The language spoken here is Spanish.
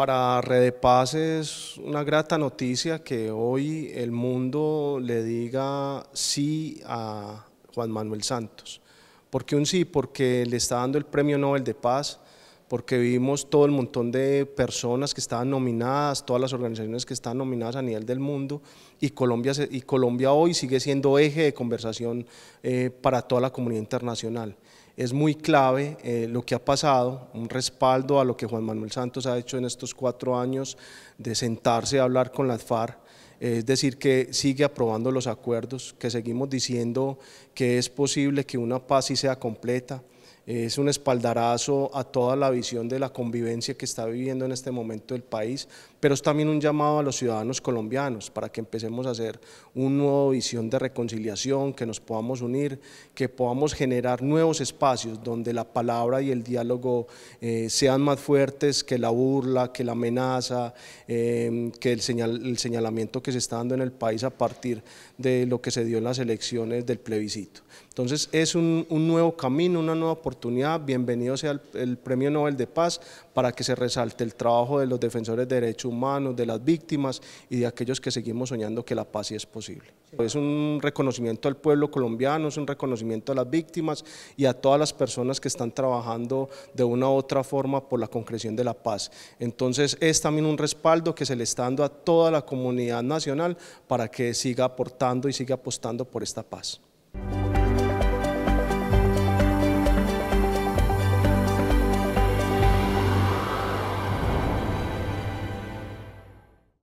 Para Red de Paz es una grata noticia que hoy el mundo le diga sí a Juan Manuel Santos. ¿Por qué un sí? Porque le está dando el Premio Nobel de Paz, porque vimos todo el montón de personas que estaban nominadas, todas las organizaciones que están nominadas a nivel del mundo y Colombia, y Colombia hoy sigue siendo eje de conversación eh, para toda la comunidad internacional. Es muy clave eh, lo que ha pasado, un respaldo a lo que Juan Manuel Santos ha hecho en estos cuatro años de sentarse a hablar con la FARC, es decir, que sigue aprobando los acuerdos, que seguimos diciendo que es posible que una paz sí sea completa, es un espaldarazo a toda la visión de la convivencia que está viviendo en este momento el país, pero es también un llamado a los ciudadanos colombianos para que empecemos a hacer una nueva visión de reconciliación, que nos podamos unir, que podamos generar nuevos espacios donde la palabra y el diálogo eh, sean más fuertes que la burla, que la amenaza, em, que el, señal, el señalamiento que se está dando en el país a partir de lo que se dio en las elecciones del plebiscito. Entonces es un, un nuevo camino, una nueva oportunidad bienvenido sea el, Premio Nobel de Paz para que se resalte el trabajo de los defensores de derechos humanos, de las víctimas y de aquellos que seguimos soñando que la paz sí es posible. Es un reconocimiento al pueblo colombiano, es un reconocimiento a las víctimas y a todas las personas que están trabajando de una u otra forma por la concreción de la paz. Entonces es también un respaldo que se le está dando a toda la comunidad nacional para que siga aportando y siga apostando por esta paz.